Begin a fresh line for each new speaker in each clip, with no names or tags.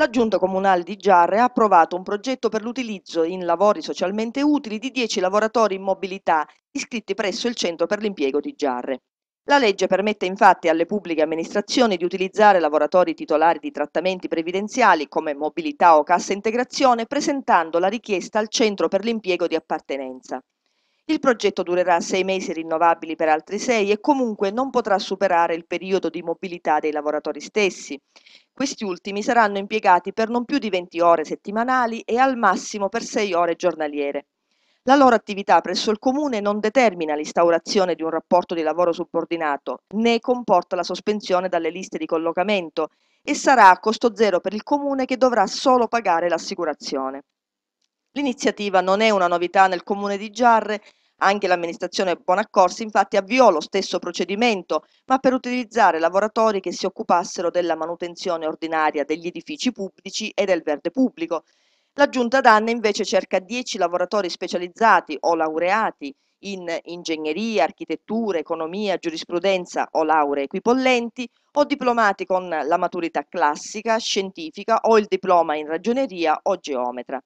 la Giunta Comunale di Giarre ha approvato un progetto per l'utilizzo in lavori socialmente utili di 10 lavoratori in mobilità iscritti presso il Centro per l'impiego di Giarre. La legge permette infatti alle pubbliche amministrazioni di utilizzare lavoratori titolari di trattamenti previdenziali come mobilità o cassa integrazione presentando la richiesta al Centro per l'impiego di appartenenza. Il progetto durerà sei mesi rinnovabili per altri sei e comunque non potrà superare il periodo di mobilità dei lavoratori stessi. Questi ultimi saranno impiegati per non più di 20 ore settimanali e al massimo per 6 ore giornaliere. La loro attività presso il Comune non determina l'instaurazione di un rapporto di lavoro subordinato, né comporta la sospensione dalle liste di collocamento e sarà a costo zero per il Comune che dovrà solo pagare l'assicurazione. L'iniziativa non è una novità nel Comune di Giarre, anche l'amministrazione Bonaccorsi infatti avviò lo stesso procedimento, ma per utilizzare lavoratori che si occupassero della manutenzione ordinaria degli edifici pubblici e del verde pubblico. La giunta d'Anne invece cerca 10 lavoratori specializzati o laureati in ingegneria, architettura, economia, giurisprudenza o lauree equipollenti o diplomati con la maturità classica, scientifica o il diploma in ragioneria o geometra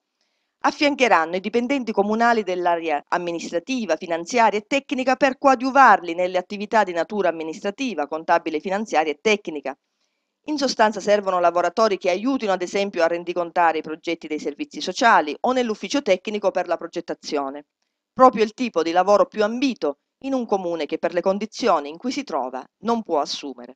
affiancheranno i dipendenti comunali dell'area amministrativa, finanziaria e tecnica per coadiuvarli nelle attività di natura amministrativa, contabile, finanziaria e tecnica. In sostanza servono lavoratori che aiutino ad esempio a rendicontare i progetti dei servizi sociali o nell'ufficio tecnico per la progettazione. Proprio il tipo di lavoro più ambito in un comune che per le condizioni in cui si trova non può assumere.